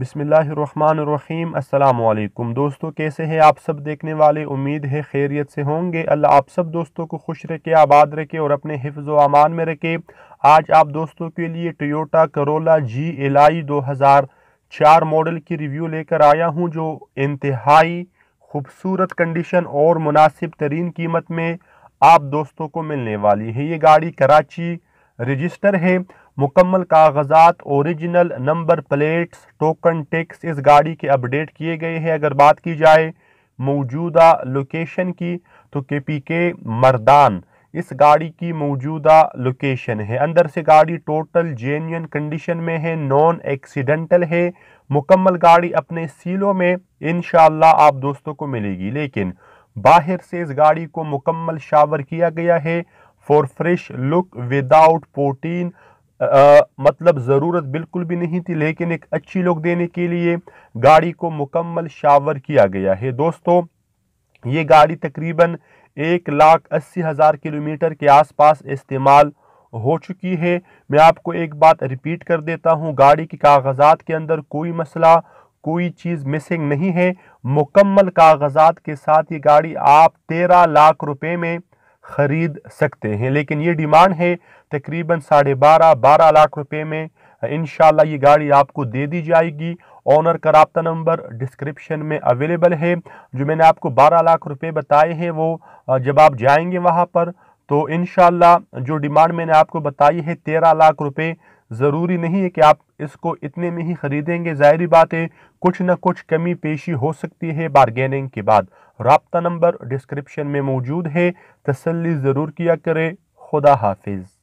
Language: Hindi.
बिसमीम् अल्लाम दोस्तों कैसे हैं आप सब देखने वाले उम्मीद है खैरियत से होंगे अल्लाह आप सब दोस्तों को खुश रखे आबाद रखे और अपने हिफ्ज़ अमान में रखे आज आप दोस्तों के लिए Toyota Corolla G L I दो हज़ार चार मॉडल की रिव्यू लेकर आया हूँ जो इंतहाई खूबसूरत कंडीशन और मुनासिब तरीन कीमत में आप दोस्तों को मिलने वाली है ये गाड़ी कराची रजिस्टर है मुकम्मल कागजात ओरिजिनल नंबर प्लेट्स टोकन टिक्स इस गाड़ी के अपडेट किए गए हैं अगर बात की जाए मौजूदा लोकेशन की तो के पी के मर्दान इस गाड़ी की मौजूदा लोकेशन है अंदर से गाड़ी टोटल जेन्यन कंडीशन में है नॉन एक्सीडेंटल है मुकम्मल गाड़ी अपने सीलों में इन आप दोस्तों को मिलेगी लेकिन बाहर से इस गाड़ी को मुकम्मल शावर किया गया है for fresh look without protein आ, मतलब ज़रूरत बिल्कुल भी नहीं थी लेकिन एक अच्छी लुक देने के लिए गाड़ी को मुकम्मल शावर किया गया है दोस्तों ये गाड़ी तकरीबन एक लाख अस्सी हज़ार किलोमीटर के आसपास इस्तेमाल हो चुकी है मैं आपको एक बात रिपीट कर देता हूँ गाड़ी के कागजात के अंदर कोई मसला कोई चीज़ मिसिंग नहीं है मुकम्मल कागजात के साथ ये गाड़ी आप तेरह लाख रुपये में ख़रीद सकते हैं लेकिन ये डिमांड है तकरीबन साढ़े बारह बारह लाख रुपए में इन ये गाड़ी आपको दे दी जाएगी ऑनर का रबता नंबर डिस्क्रिप्शन में अवेलेबल है जो मैंने आपको 12 लाख रुपए बताए हैं वो जब आप जाएंगे वहाँ पर तो इन जो डिमांड मैंने आपको बताई है तेरह लाख रुपए ज़रूरी नहीं है कि आप इसको इतने में ही खरीदेंगे जाहरी बात है कुछ ना कुछ कमी पेशी हो सकती है बारगेनिंग के बाद रबता नंबर डिस्क्रिप्शन में मौजूद है तसली ज़रूर किया करें खुदा हाफिज़